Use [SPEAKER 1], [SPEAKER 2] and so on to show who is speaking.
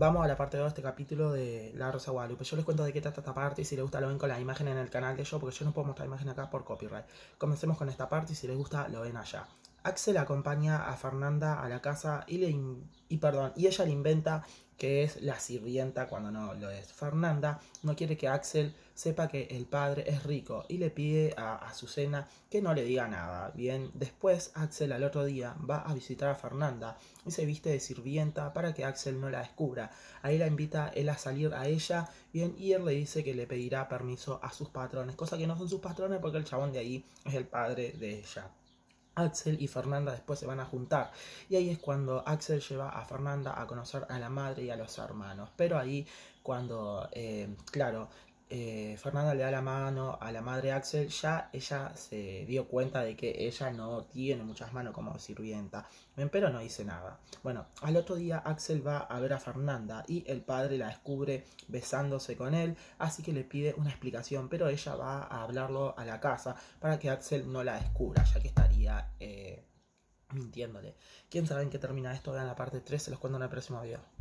[SPEAKER 1] Vamos a la parte 2 de este capítulo de La Rosa Guadalupe. Yo les cuento de qué trata esta parte y si les gusta lo ven con la imagen en el canal de yo, porque yo no puedo mostrar imagen acá por copyright. Comencemos con esta parte y si les gusta lo ven allá. Axel acompaña a Fernanda a la casa y y perdón, y ella le inventa que es la sirvienta cuando no lo es. Fernanda no quiere que Axel sepa que el padre es rico y le pide a Azucena que no le diga nada. Bien, después Axel al otro día va a visitar a Fernanda y se viste de sirvienta para que Axel no la descubra. Ahí la invita él a salir a ella, bien, y él le dice que le pedirá permiso a sus patrones, cosa que no son sus patrones porque el chabón de ahí es el padre de ella. Axel y Fernanda después se van a juntar. Y ahí es cuando Axel lleva a Fernanda a conocer a la madre y a los hermanos. Pero ahí cuando, eh, claro, eh, Fernanda le da la mano a la madre Axel, ya ella se dio cuenta de que ella no tiene muchas manos como sirvienta, pero no dice nada. Bueno, al otro día Axel va a ver a Fernanda y el padre la descubre besándose con él, así que le pide una explicación, pero ella va a hablarlo a la casa para que Axel no la descubra, ya que estaría eh, mintiéndole. ¿Quién sabe en qué termina esto? en la parte 3, se los cuento en el próximo video.